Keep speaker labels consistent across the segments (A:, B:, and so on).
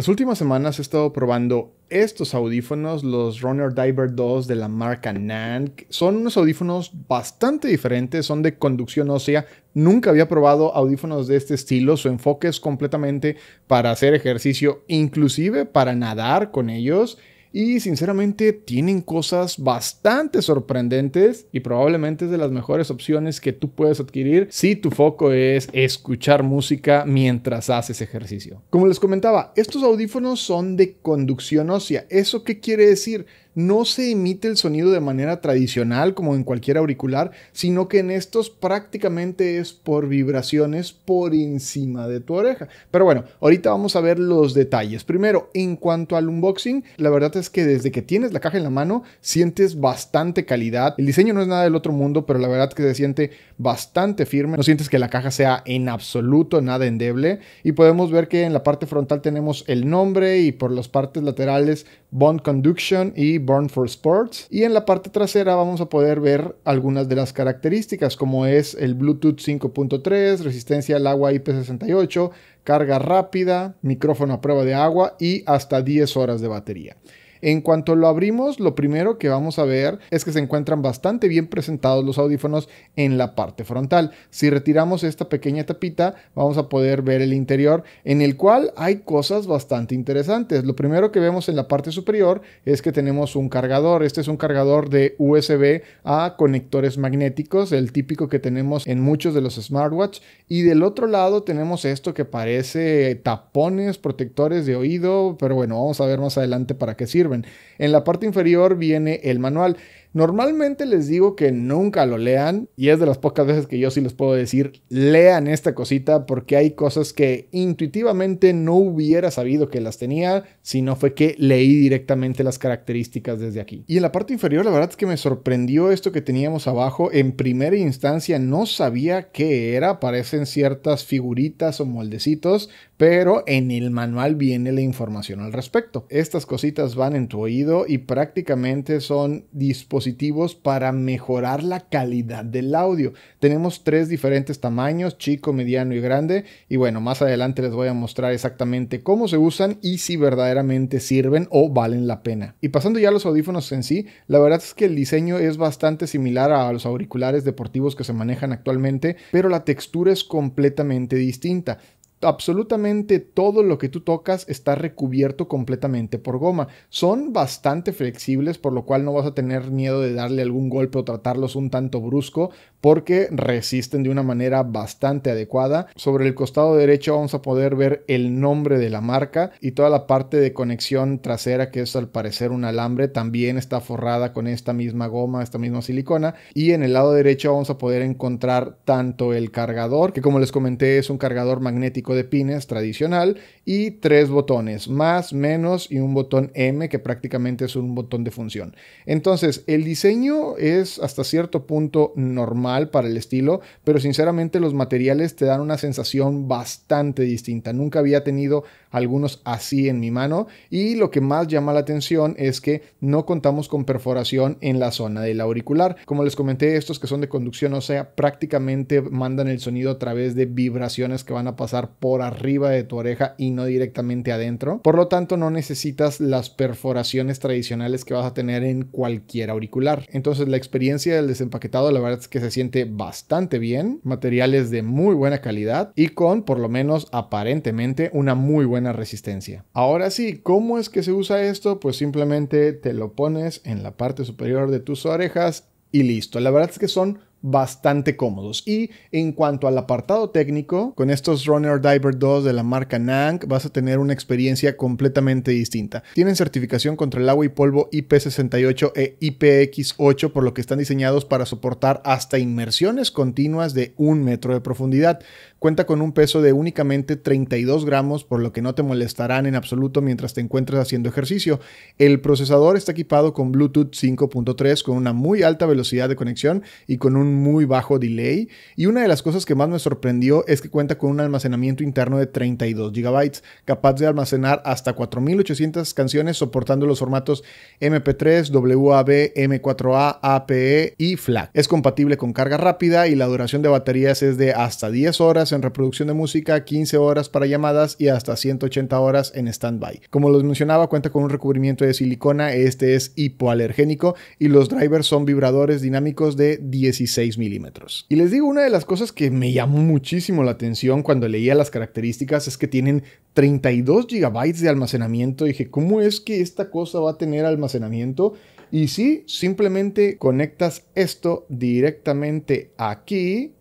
A: Las últimas semanas he estado probando estos audífonos, los Runner Diver 2 de la marca Nank. Son unos audífonos bastante diferentes, son de conducción ósea. Nunca había probado audífonos de este estilo. Su enfoque es completamente para hacer ejercicio, inclusive para nadar con ellos y sinceramente tienen cosas bastante sorprendentes y probablemente es de las mejores opciones que tú puedes adquirir si tu foco es escuchar música mientras haces ejercicio. Como les comentaba, estos audífonos son de conducción ósea. ¿Eso qué quiere decir? no se emite el sonido de manera tradicional como en cualquier auricular, sino que en estos prácticamente es por vibraciones por encima de tu oreja. Pero bueno, ahorita vamos a ver los detalles. Primero, en cuanto al unboxing, la verdad es que desde que tienes la caja en la mano sientes bastante calidad. El diseño no es nada del otro mundo, pero la verdad que se siente bastante firme. No sientes que la caja sea en absoluto nada endeble y podemos ver que en la parte frontal tenemos el nombre y por las partes laterales Bond Conduction y burn for Sports. Y en la parte trasera vamos a poder ver algunas de las características como es el Bluetooth 5.3, resistencia al agua IP68, carga rápida, micrófono a prueba de agua y hasta 10 horas de batería. En cuanto lo abrimos, lo primero que vamos a ver es que se encuentran bastante bien presentados los audífonos en la parte frontal. Si retiramos esta pequeña tapita, vamos a poder ver el interior en el cual hay cosas bastante interesantes. Lo primero que vemos en la parte superior es que tenemos un cargador. Este es un cargador de USB a conectores magnéticos, el típico que tenemos en muchos de los smartwatch. Y del otro lado tenemos esto que parece tapones, protectores de oído, pero bueno, vamos a ver más adelante para qué sirve. En la parte inferior viene el manual. Normalmente les digo que nunca lo lean y es de las pocas veces que yo sí les puedo decir, lean esta cosita porque hay cosas que intuitivamente no hubiera sabido que las tenía si no fue que leí directamente las características desde aquí. Y en la parte inferior la verdad es que me sorprendió esto que teníamos abajo. En primera instancia no sabía qué era, Aparecen ciertas figuritas o moldecitos, pero en el manual viene la información al respecto. Estas cositas van en tu oído y prácticamente son dispositivos para mejorar la calidad del audio. Tenemos tres diferentes tamaños, chico, mediano y grande, y bueno, más adelante les voy a mostrar exactamente cómo se usan y si verdaderamente sirven o valen la pena. Y pasando ya a los audífonos en sí, la verdad es que el diseño es bastante similar a los auriculares deportivos que se manejan actualmente, pero la textura es completamente distinta absolutamente todo lo que tú tocas está recubierto completamente por goma. Son bastante flexibles, por lo cual no vas a tener miedo de darle algún golpe o tratarlos un tanto brusco, porque resisten de una manera bastante adecuada. Sobre el costado derecho vamos a poder ver el nombre de la marca y toda la parte de conexión trasera, que es al parecer un alambre, también está forrada con esta misma goma, esta misma silicona. Y en el lado derecho vamos a poder encontrar tanto el cargador, que como les comenté es un cargador magnético de pines tradicional y tres botones, más, menos y un botón M que prácticamente es un botón de función. Entonces, el diseño es hasta cierto punto normal para el estilo, pero sinceramente los materiales te dan una sensación bastante distinta. Nunca había tenido algunos así en mi mano y lo que más llama la atención es que no contamos con perforación en la zona del auricular. Como les comenté, estos que son de conducción, o sea, prácticamente mandan el sonido a través de vibraciones que van a pasar por arriba de tu oreja y no directamente adentro. Por lo tanto, no necesitas las perforaciones tradicionales que vas a tener en cualquier auricular. Entonces, la experiencia del desempaquetado, la verdad es que se siente bastante bien. Materiales de muy buena calidad y con, por lo menos aparentemente, una muy buena resistencia. Ahora sí, ¿cómo es que se usa esto? Pues simplemente te lo pones en la parte superior de tus orejas y listo. La verdad es que son bastante cómodos. Y en cuanto al apartado técnico, con estos Runner Diver 2 de la marca Nank vas a tener una experiencia completamente distinta. Tienen certificación contra el agua y polvo IP68 e IPX8, por lo que están diseñados para soportar hasta inmersiones continuas de un metro de profundidad. Cuenta con un peso de únicamente 32 gramos, por lo que no te molestarán en absoluto mientras te encuentres haciendo ejercicio. El procesador está equipado con Bluetooth 5.3 con una muy alta velocidad de conexión y con un muy bajo delay y una de las cosas que más me sorprendió es que cuenta con un almacenamiento interno de 32 GB, capaz de almacenar hasta 4800 canciones soportando los formatos MP3, WAV, M4A, APE y FLAC. Es compatible con carga rápida y la duración de baterías es de hasta 10 horas en reproducción de música, 15 horas para llamadas y hasta 180 horas en standby. Como les mencionaba, cuenta con un recubrimiento de silicona, este es hipoalergénico y los drivers son vibradores dinámicos de 16 milímetros. Y les digo, una de las cosas que me llamó muchísimo la atención cuando leía las características es que tienen 32 gigabytes de almacenamiento. Dije, ¿cómo es que esta cosa va a tener almacenamiento? Y si simplemente conectas esto directamente aquí,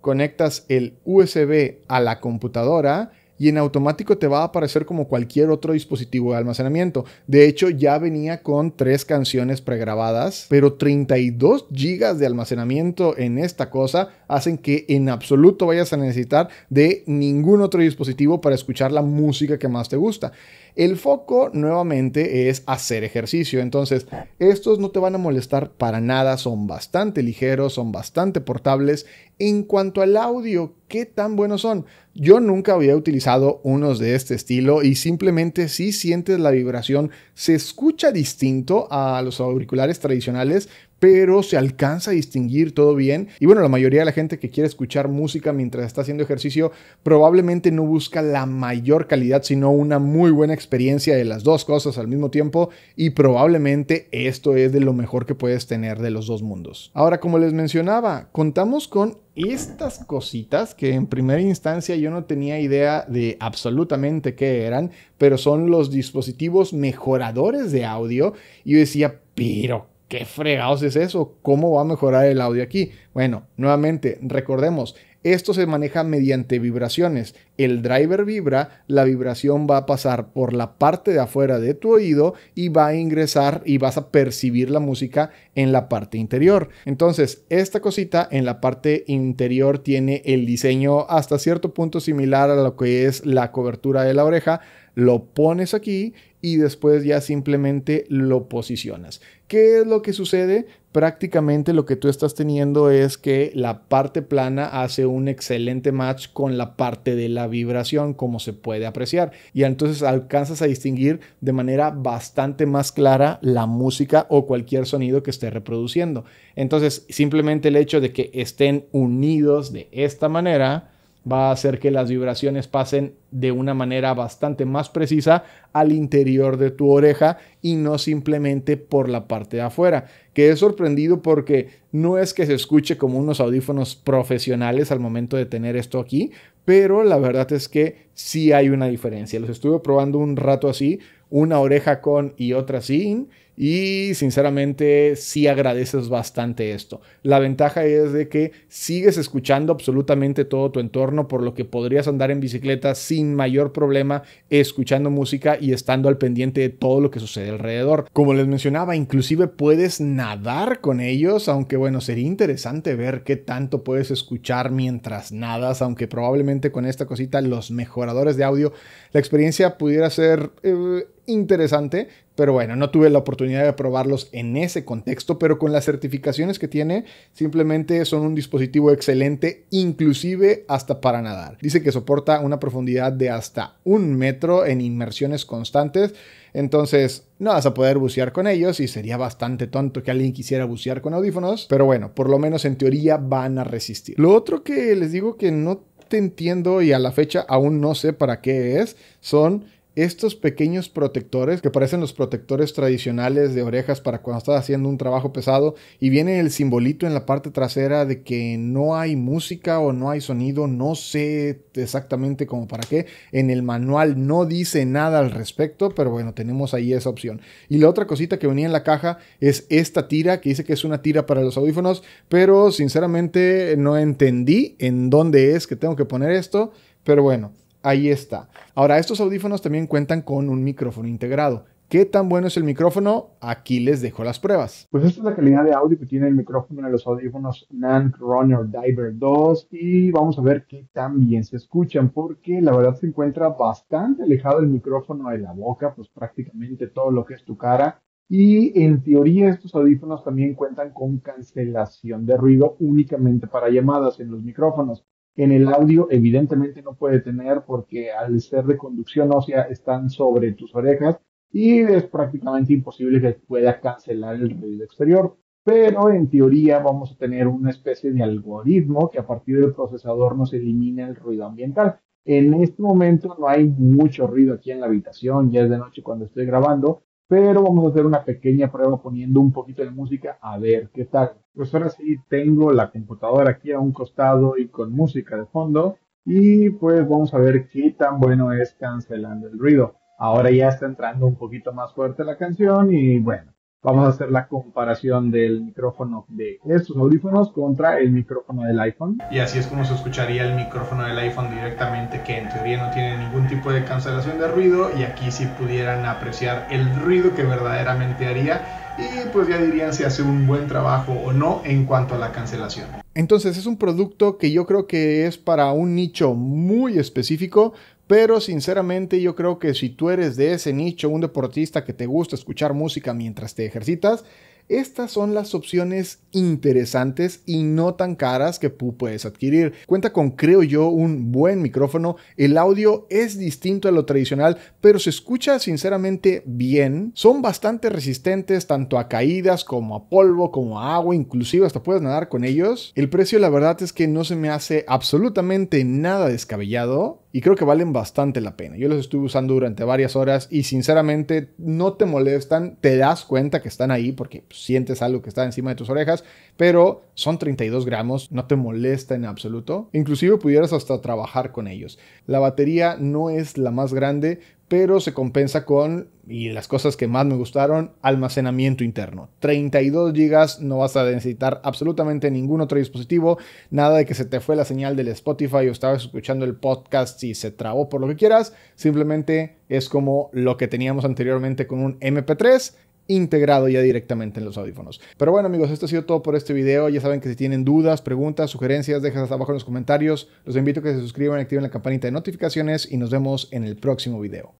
A: conectas el USB a la computadora y en automático te va a aparecer como cualquier otro dispositivo de almacenamiento. De hecho, ya venía con tres canciones pregrabadas, pero 32 GB de almacenamiento en esta cosa hacen que en absoluto vayas a necesitar de ningún otro dispositivo para escuchar la música que más te gusta. El foco nuevamente es hacer ejercicio, entonces estos no te van a molestar para nada, son bastante ligeros, son bastante portables en cuanto al audio, ¿qué tan buenos son? Yo nunca había utilizado unos de este estilo y simplemente si sientes la vibración, se escucha distinto a los auriculares tradicionales, pero se alcanza a distinguir todo bien. Y bueno, la mayoría de la gente que quiere escuchar música mientras está haciendo ejercicio probablemente no busca la mayor calidad, sino una muy buena experiencia de las dos cosas al mismo tiempo. Y probablemente esto es de lo mejor que puedes tener de los dos mundos. Ahora, como les mencionaba, contamos con estas cositas que en primera instancia yo no tenía idea de absolutamente qué eran, pero son los dispositivos mejoradores de audio. Y yo decía, pero ¿qué fregados es eso? ¿Cómo va a mejorar el audio aquí? Bueno, nuevamente, recordemos, esto se maneja mediante vibraciones. El driver vibra, la vibración va a pasar por la parte de afuera de tu oído y va a ingresar y vas a percibir la música en la parte interior. Entonces, esta cosita en la parte interior tiene el diseño hasta cierto punto similar a lo que es la cobertura de la oreja, lo pones aquí y después ya simplemente lo posicionas. ¿Qué es lo que sucede? Prácticamente lo que tú estás teniendo es que la parte plana hace un excelente match con la parte de la vibración, como se puede apreciar. Y entonces alcanzas a distinguir de manera bastante más clara la música o cualquier sonido que esté reproduciendo. Entonces, simplemente el hecho de que estén unidos de esta manera va a hacer que las vibraciones pasen de una manera bastante más precisa al interior de tu oreja y no simplemente por la parte de afuera. Quedé sorprendido porque no es que se escuche como unos audífonos profesionales al momento de tener esto aquí, pero la verdad es que sí hay una diferencia. Los estuve probando un rato así, una oreja con y otra sin y sinceramente sí agradeces bastante esto. La ventaja es de que sigues escuchando absolutamente todo tu entorno, por lo que podrías andar en bicicleta sin mayor problema, escuchando música y estando al pendiente de todo lo que sucede alrededor. Como les mencionaba, inclusive puedes nadar con ellos, aunque bueno, sería interesante ver qué tanto puedes escuchar mientras nadas, aunque probablemente con esta cosita los mejoradores de audio, la experiencia pudiera ser... Eh, interesante, pero bueno, no tuve la oportunidad de probarlos en ese contexto, pero con las certificaciones que tiene, simplemente son un dispositivo excelente, inclusive hasta para nadar. Dice que soporta una profundidad de hasta un metro en inmersiones constantes, entonces no vas a poder bucear con ellos y sería bastante tonto que alguien quisiera bucear con audífonos, pero bueno, por lo menos en teoría van a resistir. Lo otro que les digo que no te entiendo y a la fecha aún no sé para qué es, son estos pequeños protectores que parecen los protectores tradicionales de orejas para cuando estás haciendo un trabajo pesado y viene el simbolito en la parte trasera de que no hay música o no hay sonido, no sé exactamente como para qué, en el manual no dice nada al respecto, pero bueno, tenemos ahí esa opción. Y la otra cosita que venía en la caja es esta tira que dice que es una tira para los audífonos, pero sinceramente no entendí en dónde es que tengo que poner esto, pero bueno ahí está. Ahora, estos audífonos también cuentan con un
B: micrófono integrado. ¿Qué tan bueno
A: es el micrófono? Aquí les dejo las pruebas.
B: Pues esta es la calidad de audio que tiene el micrófono de los audífonos NAND Runner Diver 2 y vamos a ver qué tan bien se escuchan porque la verdad se encuentra bastante alejado el micrófono de la boca, pues prácticamente todo lo que es tu cara. Y en teoría estos audífonos también cuentan con cancelación de ruido únicamente para llamadas en los micrófonos en el audio evidentemente no puede tener porque al ser de conducción ósea están sobre tus orejas y es prácticamente imposible que pueda cancelar el ruido exterior. Pero en teoría vamos a tener una especie de algoritmo que a partir del procesador nos elimina el ruido ambiental. En este momento no hay mucho ruido aquí en la habitación, ya es de noche cuando estoy grabando, pero vamos a hacer una pequeña prueba poniendo un poquito de música a ver qué tal. Pues ahora sí tengo la computadora aquí a un costado y con música de fondo y pues vamos a ver qué tan bueno es cancelando el ruido. Ahora ya está entrando un poquito más fuerte la canción y bueno, Vamos a hacer la comparación del micrófono de estos audífonos contra el micrófono del iPhone.
A: Y así es como se escucharía el micrófono del iPhone directamente, que en teoría no tiene ningún tipo de cancelación de ruido y aquí si pudieran apreciar el ruido que verdaderamente haría y pues ya dirían si hace un buen trabajo o no en cuanto a la cancelación. Entonces es un producto que yo creo que es para un nicho muy específico pero sinceramente yo creo que si tú eres de ese nicho, un deportista que te gusta escuchar música mientras te ejercitas, estas son las opciones interesantes y no tan caras que puedes adquirir. Cuenta con, creo yo, un buen micrófono. El audio es distinto a lo tradicional, pero se escucha sinceramente bien. Son bastante resistentes tanto a caídas como a polvo, como a agua, inclusive hasta puedes nadar con ellos. El precio la verdad es que no se me hace absolutamente nada descabellado y creo que valen bastante la pena. Yo los estuve usando durante varias horas y sinceramente no te molestan, te das cuenta que están ahí porque pues, sientes algo que está encima de tus orejas, pero son 32 gramos, no te molesta en absoluto. Inclusive pudieras hasta trabajar con ellos. La batería no es la más grande, pero se compensa con, y las cosas que más me gustaron, almacenamiento interno. 32 GB no vas a necesitar absolutamente ningún otro dispositivo, nada de que se te fue la señal del Spotify o estabas escuchando el podcast y se trabó por lo que quieras, simplemente es como lo que teníamos anteriormente con un MP3, integrado ya directamente en los audífonos. Pero bueno amigos, esto ha sido todo por este video. Ya saben que si tienen dudas, preguntas, sugerencias, dejas abajo en los comentarios. Los invito a que se suscriban, activen la campanita de notificaciones y nos vemos en el próximo video.